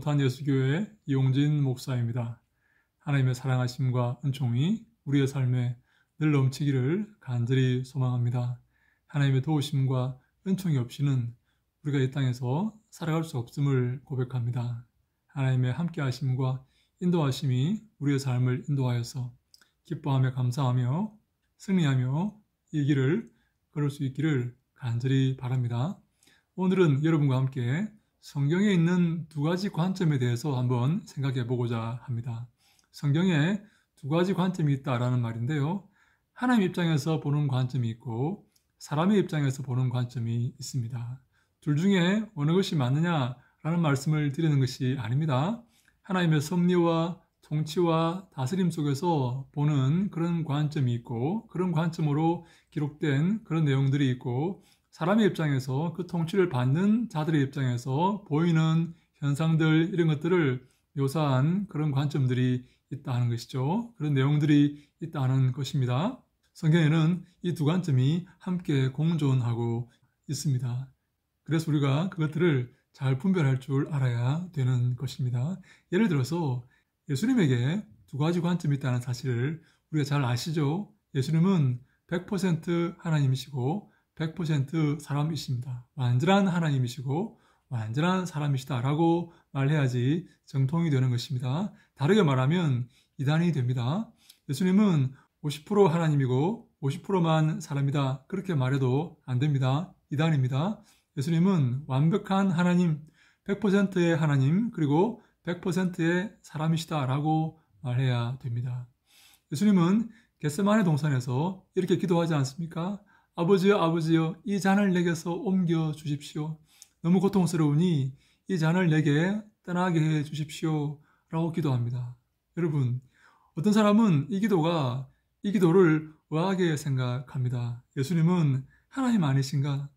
동탄 예수교회 이용진 목사입니다. 하나님의 사랑하심과 은총이 우리의 삶에 늘 넘치기를 간절히 소망합니다. 하나님의 도우심과 은총이 없이는 우리가 이 땅에서 살아갈 수 없음을 고백합니다. 하나님의 함께하심과 인도하심이 우리의 삶을 인도하여서 기뻐하며 감사하며 승리하며 이 길을 걸을 수 있기를 간절히 바랍니다. 오늘은 여러분과 함께 성경에 있는 두 가지 관점에 대해서 한번 생각해 보고자 합니다. 성경에 두 가지 관점이 있다라는 말인데요. 하나님 입장에서 보는 관점이 있고 사람의 입장에서 보는 관점이 있습니다. 둘 중에 어느 것이 맞느냐라는 말씀을 드리는 것이 아닙니다. 하나님의 섭리와 통치와 다스림 속에서 보는 그런 관점이 있고 그런 관점으로 기록된 그런 내용들이 있고 사람의 입장에서 그 통치를 받는 자들의 입장에서 보이는 현상들 이런 것들을 묘사한 그런 관점들이 있다 하는 것이죠. 그런 내용들이 있다 하는 것입니다. 성경에는 이 두 관점이 함께 공존하고 있습니다. 그래서 우리가 그것들을 잘 분별할 줄 알아야 되는 것입니다. 예를 들어서 예수님에게 두 가지 관점이 있다는 사실을 우리가 잘 아시죠? 예수님은 100% 하나님이시고 100% 사람이십니다. 완전한 하나님이시고 완전한 사람이시다라고 말해야지 정통이 되는 것입니다. 다르게 말하면 이단이 됩니다. 예수님은 50% 하나님이고 50%만 사람이다. 그렇게 말해도 안 됩니다. 이단입니다. 예수님은 완벽한 하나님, 100%의 하나님, 그리고 100%의 사람이시다라고 말해야 됩니다. 예수님은 겟세만의 동산에서 이렇게 기도하지 않습니까? 아버지여 아버지여 이 잔을 내게서 옮겨 주십시오. 너무 고통스러우니 이 잔을 내게 떠나게 해 주십시오. 라고 기도합니다. 여러분, 어떤 사람은 이 기도가 이 기도를 우아하게 생각합니다. 예수님은 하나님 아니신가?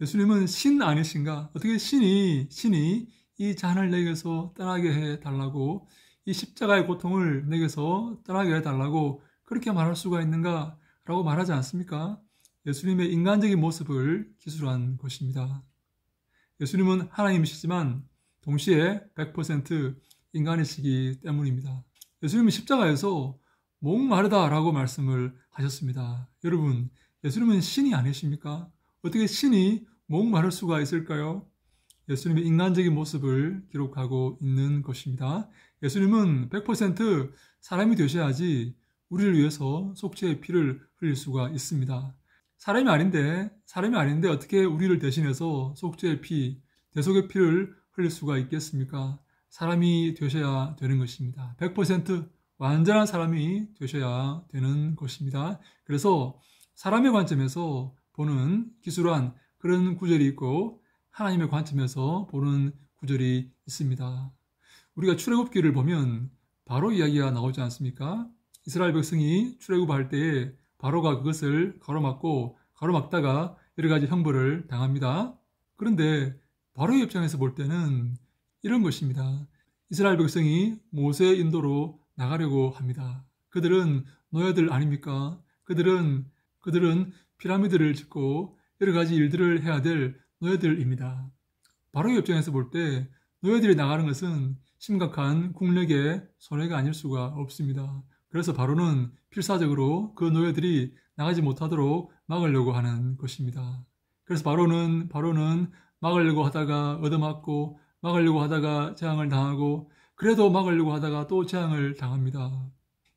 예수님은 신 아니신가? 어떻게 신이 신이 이 잔을 내게서 떠나게 해 달라고 이 십자가의 고통을 내게서 떠나게 해 달라고 그렇게 말할 수가 있는가라고 말하지 않습니까? 예수님의 인간적인 모습을 기술한 것입니다. 예수님은 하나님이시지만 동시에 100% 인간이시기 때문입니다. 예수님은 십자가에서 목마르다라고 말씀을 하셨습니다. 여러분, 예수님은 신이 아니십니까? 어떻게 신이 목마를 수가 있을까요? 예수님의 인간적인 모습을 기록하고 있는 것입니다. 예수님은 100% 사람이 되셔야지 우리를 위해서 속죄의 피를 흘릴 수가 있습니다. 사람이 아닌데, 사람이 아닌데 어떻게 우리를 대신해서 속죄의 피, 대속의 피를 흘릴 수가 있겠습니까? 사람이 되셔야 되는 것입니다. 100% 완전한 사람이 되셔야 되는 것입니다. 그래서 사람의 관점에서 보는 기술한 그런 구절이 있고 하나님의 관점에서 보는 구절이 있습니다. 우리가 출애굽기를 보면 바로 이야기가 나오지 않습니까? 이스라엘 백성이 출애굽할 때에 바로가 그것을 가로막고 가로막다가 여러 가지 형벌을 당합니다. 그런데 바로의 입장에서 볼 때는 이런 것입니다. 이스라엘 백성이 모세 인도로 나가려고 합니다. 그들은 노예들 아닙니까? 그들은 그들은 피라미드를 짓고 여러 가지 일들을 해야 될 노예들입니다. 바로의 입장에서 볼 때 노예들이 나가는 것은 심각한 국력의 손해가 아닐 수가 없습니다. 그래서 바로는 필사적으로 그 노예들이 나가지 못하도록 막으려고 하는 것입니다. 그래서 바로는 바로는 막으려고 하다가 얻어맞고 막으려고 하다가 재앙을 당하고 그래도 막으려고 하다가 또 재앙을 당합니다.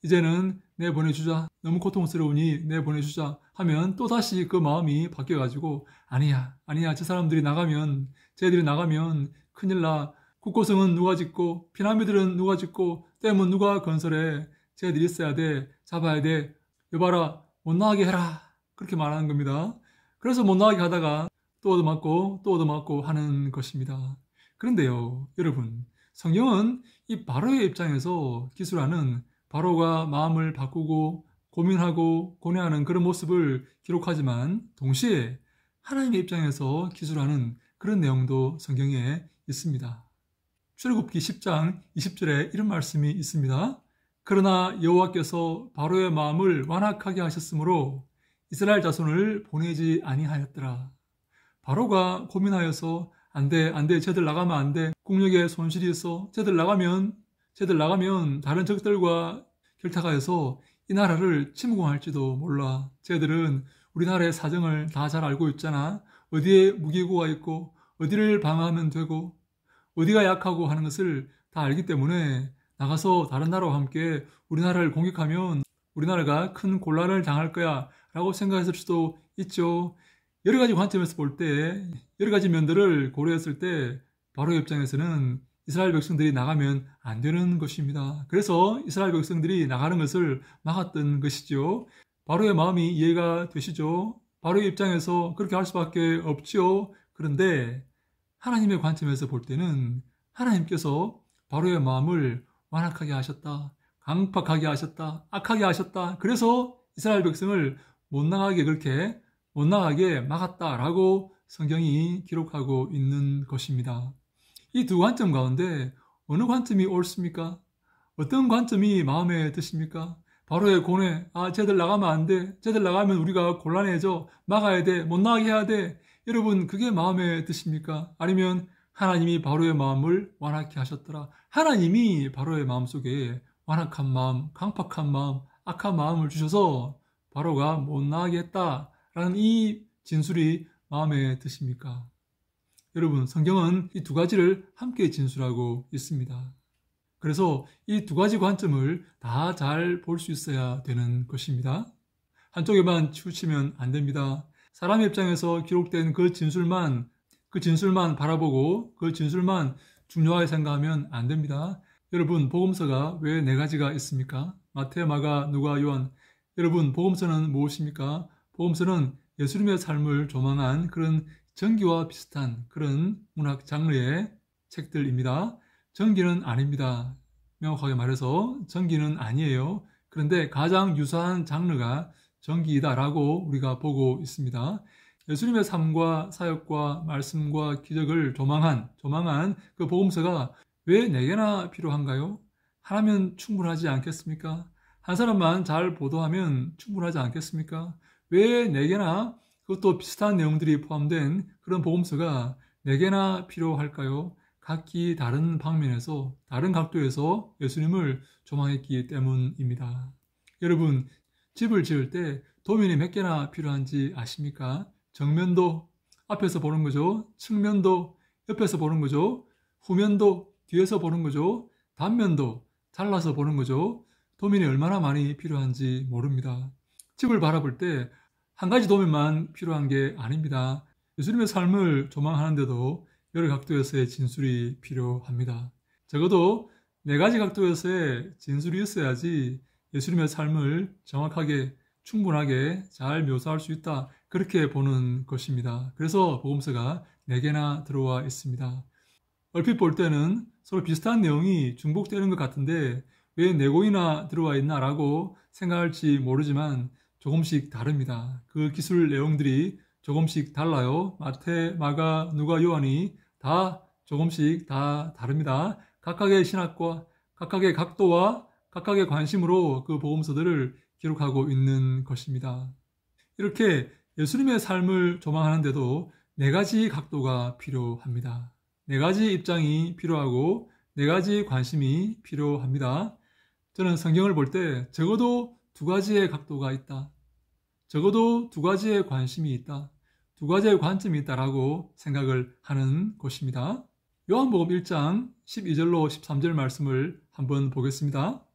이제는 내 보내주자 너무 고통스러우니 내 보내주자 하면 또다시 그 마음이 바뀌어가지고 아니야 아니야 저 사람들이 나가면 쟤들이 나가면 큰일 나 국고성은 누가 짓고 피라미들은 누가 짓고 댐은 누가 건설해 제가 늘 있어야 돼. 잡아야 돼. 여봐라. 못 나가게 해라. 그렇게 말하는 겁니다. 그래서 못 나가게 하다가 또 얻어맞고 또 얻어맞고 하는 것입니다. 그런데요, 여러분. 성경은 이 바로의 입장에서 기술하는 바로가 마음을 바꾸고 고민하고 고뇌하는 그런 모습을 기록하지만 동시에 하나님의 입장에서 기술하는 그런 내용도 성경에 있습니다. 출애굽기 10장 20절에 이런 말씀이 있습니다. 그러나 여호와께서 바로의 마음을 완악하게 하셨으므로 이스라엘 자손을 보내지 아니하였더라. 바로가 고민하여서 안돼 안돼 쟤들 나가면 안돼 국력에 손실이 있어 쟤들 나가면 쟤들 나가면 다른 적들과 결탁하여서 이 나라를 침공할지도 몰라 쟤들은 우리나라의 사정을 다 잘 알고 있잖아 어디에 무기고가 있고 어디를 방어하면 되고 어디가 약하고 하는 것을 다 알기 때문에 나가서 다른 나라와 함께 우리나라를 공격하면 우리나라가 큰 곤란을 당할 거야 라고 생각했을 수도 있죠. 여러 가지 관점에서 볼 때, 여러 가지 면들을 고려했을 때, 바로 입장에서는 이스라엘 백성들이 나가면 안 되는 것입니다. 그래서 이스라엘 백성들이 나가는 것을 막았던 것이죠. 바로의 마음이 이해가 되시죠? 바로의 입장에서 그렇게 할 수밖에 없지요. 그런데 하나님의 관점에서 볼 때는 하나님께서 바로의 마음을 완악하게 하셨다. 강팍하게 하셨다. 악하게 하셨다. 그래서 이스라엘 백성을 못나가게 그렇게 못나가게 막았다라고 성경이 기록하고 있는 것입니다. 이 두 관점 가운데 어느 관점이 옳습니까? 어떤 관점이 마음에 드십니까? 바로의 고뇌, 아, 쟤들 나가면 안 돼. 쟤들 나가면 우리가 곤란해져. 막아야 돼. 못 나가게 해야 돼. 여러분, 그게 마음에 드십니까? 아니면 하나님이 바로의 마음을 완악케 하셨더라. 하나님이 바로의 마음속에 완악한 마음, 강팍한 마음, 악한 마음을 주셔서 바로가 못나겠다라는이 진술이 마음에 드십니까? 여러분, 성경은 이 두 가지를 함께 진술하고 있습니다. 그래서 이 두 가지 관점을 다 잘 볼 수 있어야 되는 것입니다. 한쪽에만 치우치면 안 됩니다. 사람 입장에서 기록된 그 진술만, 그 진술만 바라보고 그 진술만 중요하게 생각하면 안 됩니다. 여러분 복음서가 왜 네 가지가 있습니까? 마태, 마가, 누가, 요한. 여러분 복음서는 무엇입니까? 복음서는 예수님의 삶을 조망한 그런 전기와 비슷한 그런 문학 장르의 책들입니다. 전기는 아닙니다. 명확하게 말해서 전기는 아니에요. 그런데 가장 유사한 장르가 전기이다라고 우리가 보고 있습니다. 예수님의 삶과 사역과 말씀과 기적을 조망한 조망한 그 복음서가 왜 네개나 필요한가요? 하나면 충분하지 않겠습니까? 한 사람만 잘 보도하면 충분하지 않겠습니까? 왜 네개나 그것도 비슷한 내용들이 포함된 그런 복음서가 네개나 필요할까요? 각기 다른 방면에서 다른 각도에서 예수님을 조망했기 때문입니다. 여러분 집을 지을 때 도면이 몇 개나 필요한지 아십니까? 정면도 앞에서 보는 거죠. 측면도 옆에서 보는 거죠. 후면도 뒤에서 보는 거죠. 단면도 잘라서 보는 거죠. 도면이 얼마나 많이 필요한지 모릅니다. 집을 바라볼 때 한 가지 도면만 필요한 게 아닙니다. 예수님의 삶을 조망하는데도 여러 각도에서의 진술이 필요합니다. 적어도 네 가지 각도에서의 진술이 있어야지 예수님의 삶을 정확하게 충분하게 잘 묘사할 수 있다 그렇게 보는 것입니다. 그래서 복음서가 네개나 들어와 있습니다. 얼핏 볼 때는 서로 비슷한 내용이 중복되는 것 같은데 왜네곡이나 들어와 있나라고 생각할지 모르지만 조금씩 다릅니다. 그 기술 내용들이 조금씩 달라요. 마태, 마가, 누가, 요한이 다 조금씩 다 다릅니다. 각각의 신학과 각각의 각도와 각각의 관심으로 그보험서들을 기록하고 있는 것입니다. 이렇게 예수님의 삶을 조망하는데도 네 가지 각도가 필요합니다. 네 가지 입장이 필요하고 네 가지 관심이 필요합니다. 저는 성경을 볼 때 적어도 두 가지의 각도가 있다. 적어도 두 가지의 관심이 있다. 두 가지의 관점이 있다라고 생각을 하는 것입니다. 요한복음 1장 12절로 13절 말씀을 한번 보겠습니다.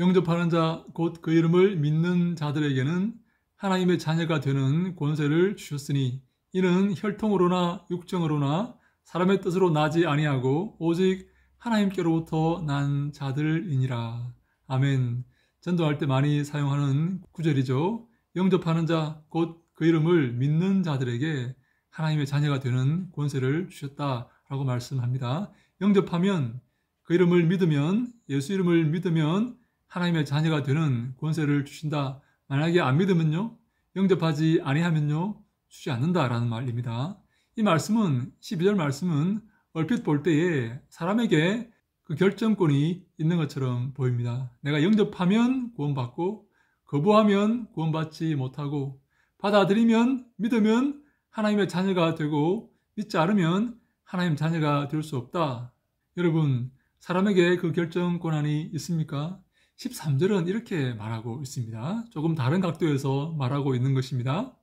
영접하는 자, 곧 그 이름을 믿는 자들에게는 하나님의 자녀가 되는 권세를 주셨으니 이는 혈통으로나 육정으로나 사람의 뜻으로 나지 아니하고 오직 하나님께로부터 난 자들이니라. 아멘. 전도할 때 많이 사용하는 구절이죠. 영접하는 자, 곧 그 이름을 믿는 자들에게 하나님의 자녀가 되는 권세를 주셨다라고 말씀합니다. 영접하면 그 이름을 믿으면 예수 이름을 믿으면 하나님의 자녀가 되는 권세를 주신다. 만약에 안 믿으면요, 영접하지 아니하면요, 주지 않는다라는 말입니다. 이 말씀은 12절 말씀은 얼핏 볼 때에 사람에게 그 결정권이 있는 것처럼 보입니다. 내가 영접하면 구원받고 거부하면 구원받지 못하고 받아들이면 믿으면 하나님의 자녀가 되고 믿지 않으면 하나님 자녀가 될 수 없다. 여러분, 사람에게 그 결정 권한이 있습니까? 13절은 이렇게 말하고 있습니다. 조금 다른 각도에서 말하고 있는 것입니다.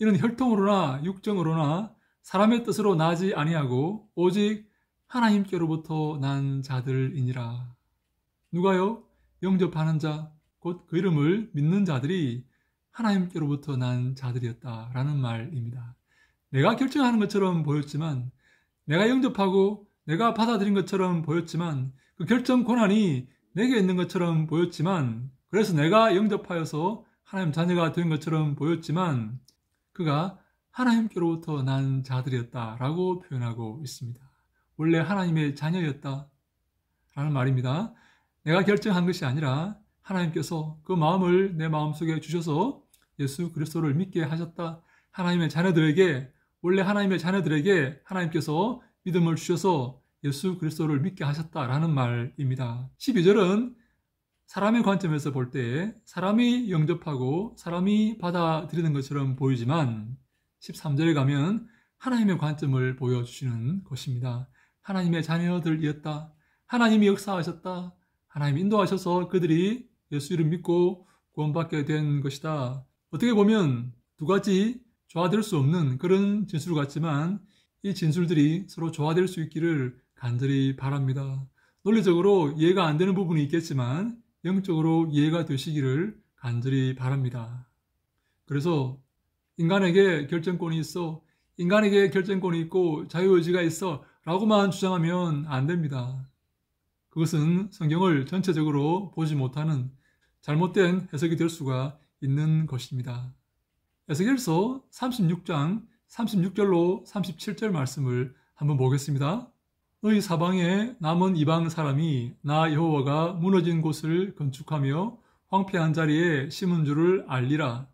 이는 혈통으로나 육정으로나 사람의 뜻으로 나지 아니하고 오직 하나님께로부터 난 자들이니라. 누가요? 영접하는 자, 곧 그 이름을 믿는 자들이 하나님께로부터 난 자들이었다라는 말입니다. 내가 결정하는 것처럼 보였지만, 내가 영접하고 내가 받아들인 것처럼 보였지만, 그 결정 권한이 내게 있는 것처럼 보였지만 그래서 내가 영접하여서 하나님 자녀가 된 것처럼 보였지만 그가 하나님께로부터 난 자들이었다라고 표현하고 있습니다. 원래 하나님의 자녀였다라는 말입니다. 내가 결정한 것이 아니라 하나님께서 그 마음을 내 마음속에 주셔서 예수 그리스도를 믿게 하셨다. 하나님의 자녀들에게 원래 하나님의 자녀들에게 하나님께서 믿음을 주셔서 예수 그리스도를 믿게 하셨다라는 말입니다. 12절은 사람의 관점에서 볼 때 사람이 영접하고 사람이 받아들이는 것처럼 보이지만 13절에 가면 하나님의 관점을 보여주시는 것입니다. 하나님의 자녀들이었다. 하나님이 역사하셨다. 하나님 인도하셔서 그들이 예수 이름 믿고 구원받게 된 것이다. 어떻게 보면 두 가지 조화될 수 없는 그런 진술 같지만 이 진술들이 서로 조화될 수 있기를 간절히 바랍니다. 논리적으로 이해가 안 되는 부분이 있겠지만 영적으로 이해가 되시기를 간절히 바랍니다. 그래서 인간에게 결정권이 있어 인간에게 결정권이 있고 자유의지가 있어 라고만 주장하면 안 됩니다. 그것은 성경을 전체적으로 보지 못하는 잘못된 해석이 될 수가 있는 것입니다. 에스겔서 36장 36절로 37절 말씀을 한번 보겠습니다. 사방에 남은 이방 사람이 나 여호와가 무너진 곳을 건축하며 황폐한 자리에 심은 줄을 알리라.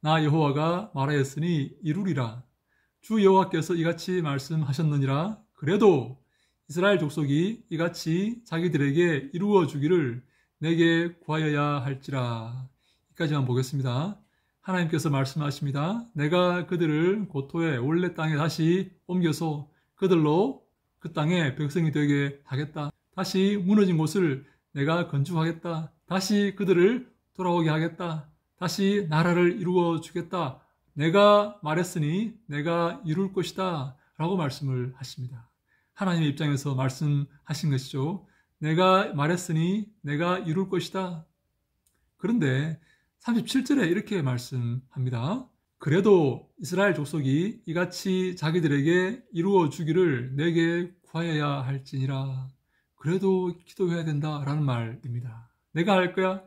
나 여호와가 말하였으니 이루리라. 주 여호와께서 이같이 말씀하셨느니라. 그래도 이스라엘 족속이 이같이 자기들에게 이루어 주기를 내게 구하여야 할지라. 이까지만 보겠습니다. 하나님께서 말씀하십니다. 내가 그들을 고토의 원래 땅에 다시 옮겨서 그들로 그 땅에 백성이 되게 하겠다. 다시 무너진 곳을 내가 건축하겠다. 다시 그들을 돌아오게 하겠다. 다시 나라를 이루어 주겠다. 내가 말했으니 내가 이룰 것이다. 라고 말씀을 하십니다. 하나님의 입장에서 말씀하신 것이죠. 내가 말했으니 내가 이룰 것이다. 그런데 37절에 이렇게 말씀합니다. 그래도 이스라엘 족속이 이같이 자기들에게 이루어 주기를 내게 구하여야 할지니라. 그래도 기도해야 된다라는 말입니다. 내가 할 거야.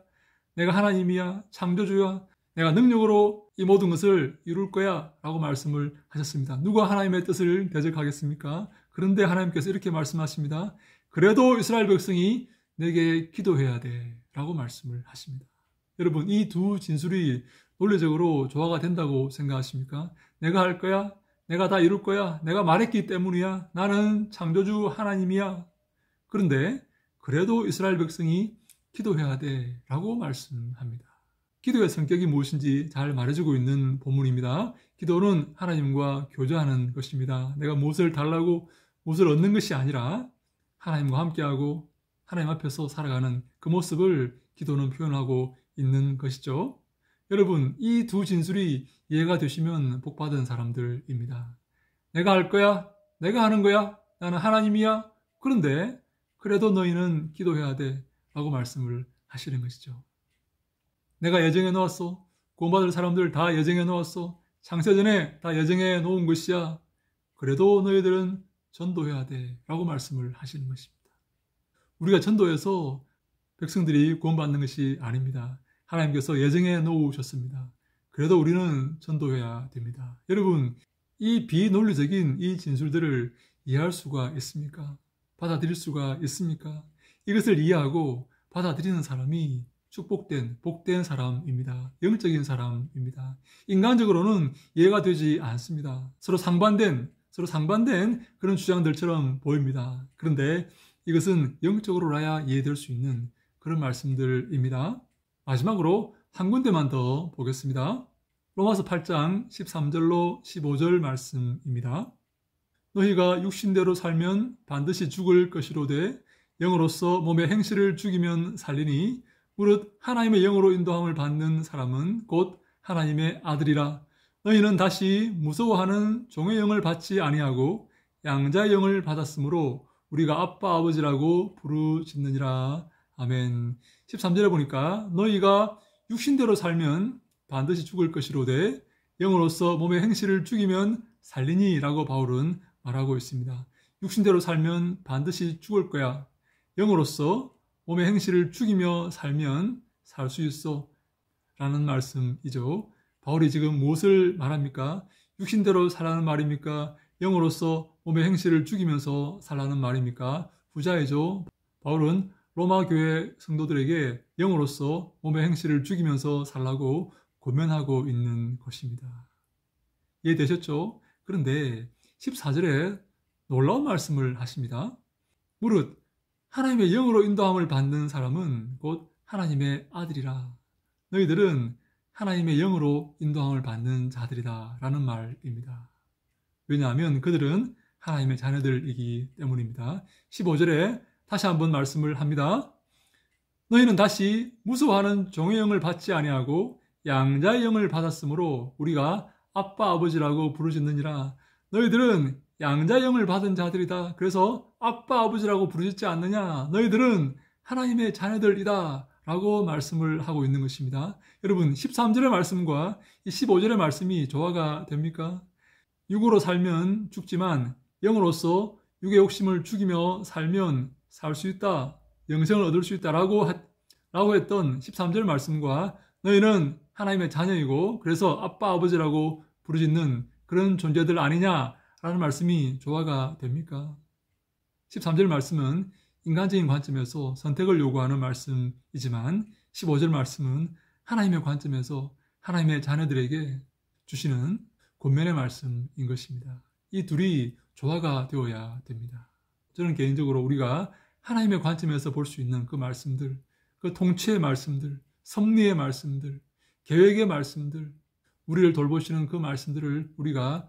내가 하나님이야. 창조주야. 내가 능력으로 이 모든 것을 이룰 거야. 라고 말씀을 하셨습니다. 누가 하나님의 뜻을 대적하겠습니까? 그런데 하나님께서 이렇게 말씀하십니다. 그래도 이스라엘 백성이 내게 기도해야 돼. 라고 말씀을 하십니다. 여러분, 이 두 진술이 논리적으로 조화가 된다고 생각하십니까? 내가 할 거야? 내가 다 이룰 거야? 내가 말했기 때문이야? 나는 창조주 하나님이야? 그런데 그래도 이스라엘 백성이 기도해야 돼 라고 말씀합니다. 기도의 성격이 무엇인지 잘 말해주고 있는 본문입니다. 기도는 하나님과 교제하는 것입니다. 내가 무엇을 달라고 무엇을 얻는 것이 아니라 하나님과 함께하고 하나님 앞에서 살아가는 그 모습을 기도는 표현하고 있는 것이죠. 여러분, 이 두 진술이 이해가 되시면 복받은 사람들입니다. 내가 할 거야? 내가 하는 거야? 나는 하나님이야? 그런데, 그래도 너희는 기도해야 돼. 라고 말씀을 하시는 것이죠. 내가 예정해 놓았어. 구원받을 사람들 다 예정해 놓았어. 장세전에 다 예정해 놓은 것이야. 그래도 너희들은 전도해야 돼. 라고 말씀을 하시는 것입니다. 우리가 전도해서 백성들이 구원받는 것이 아닙니다. 하나님께서 예정해 놓으셨습니다. 그래도 우리는 전도해야 됩니다. 여러분, 이 비논리적인 이 진술들을 이해할 수가 있습니까? 받아들일 수가 있습니까? 이것을 이해하고 받아들이는 사람이 축복된, 복된 사람입니다. 영적인 사람입니다. 인간적으로는 이해가 되지 않습니다. 서로 상반된, 서로 상반된 그런 주장들처럼 보입니다. 그런데 이것은 영적으로라야 이해될 수 있는 그런 말씀들입니다. 마지막으로 한 군데만 더 보겠습니다. 로마서 8장 13절로 15절 말씀입니다. 너희가 육신대로 살면 반드시 죽을 것이로되 영으로서 몸의 행실을 죽이면 살리니 무릇 하나님의 영으로 인도함을 받는 사람은 곧 하나님의 아들이라 너희는 다시 무서워하는 종의 영을 받지 아니하고 양자의 영을 받았으므로 우리가 아빠 아버지라고 부르짖느니라 아멘. 13절에 보니까 너희가 육신대로 살면 반드시 죽을 것이로되 영으로서 몸의 행실을 죽이면 살리니라고 바울은 말하고 있습니다. 육신대로 살면 반드시 죽을 거야. 영으로서 몸의 행실을 죽이며 살면 살 수 있어. 라는 말씀이죠. 바울이 지금 무엇을 말합니까? 육신대로 살라는 말입니까? 영으로서 몸의 행실을 죽이면서 살라는 말입니까? 부자이죠. 바울은 로마 교회 성도들에게 영으로서 몸의 행실을 죽이면서 살라고 고면하고 있는 것입니다. 이해되셨죠? 그런데 14절에 놀라운 말씀을 하십니다. 무릇 하나님의 영으로 인도함을 받는 사람은 곧 하나님의 아들이라. 너희들은 하나님의 영으로 인도함을 받는 자들이다. 라는 말입니다. 왜냐하면 그들은 하나님의 자녀들이기 때문입니다. 15절에 다시 한번 말씀을 합니다. 너희는 다시 무서워하는 종의 영을 받지 아니하고 양자의 영을 받았으므로 우리가 아빠 아버지라고 부르짖느니라. 너희들은 양자의 영을 받은 자들이다. 그래서 아빠 아버지라고 부르짖지 않느냐. 너희들은 하나님의 자녀들이다. 라고 말씀을 하고 있는 것입니다. 여러분 13절의 말씀과 15절의 말씀이 조화가 됩니까? 육으로 살면 죽지만 영으로서 육의 욕심을 죽이며 살면 살수 있다. 영생을 얻을 수 있다라고 라고 했던 13절 말씀과 너희는 하나님의 자녀이고 그래서 아빠 아버지라고 부르짖는 그런 존재들 아니냐라는 말씀이 조화가 됩니까? 13절 말씀은 인간적인 관점에서 선택을 요구하는 말씀이지만 15절 말씀은 하나님의 관점에서 하나님의 자녀들에게 주시는 권면의 말씀인 것입니다. 이 둘이 조화가 되어야 됩니다. 저는 개인적으로 우리가 하나님의 관점에서 볼 수 있는 그 말씀들, 그 통치의 말씀들, 섭리의 말씀들, 계획의 말씀들, 우리를 돌보시는 그 말씀들을 우리가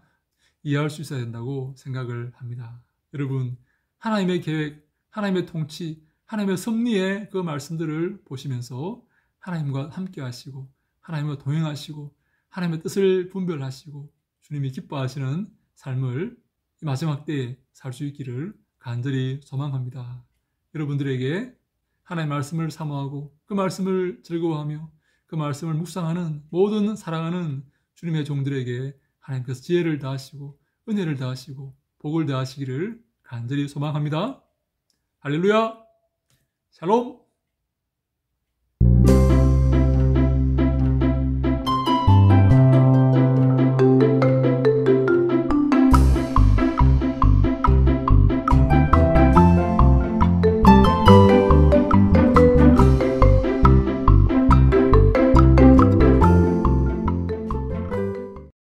이해할 수 있어야 된다고 생각을 합니다. 여러분, 하나님의 계획, 하나님의 통치, 하나님의 섭리의 그 말씀들을 보시면서 하나님과 함께 하시고, 하나님과 동행하시고, 하나님의 뜻을 분별하시고, 주님이 기뻐하시는 삶을 마지막 때에 살 수 있기를 간절히 소망합니다. 여러분들에게 하나님의 말씀을 사모하고 그 말씀을 즐거워하며 그 말씀을 묵상하는 모든 사랑하는 주님의 종들에게 하나님께서 지혜를 다하시고 은혜를 다하시고 복을 다하시기를 간절히 소망합니다. 할렐루야! 샬롬!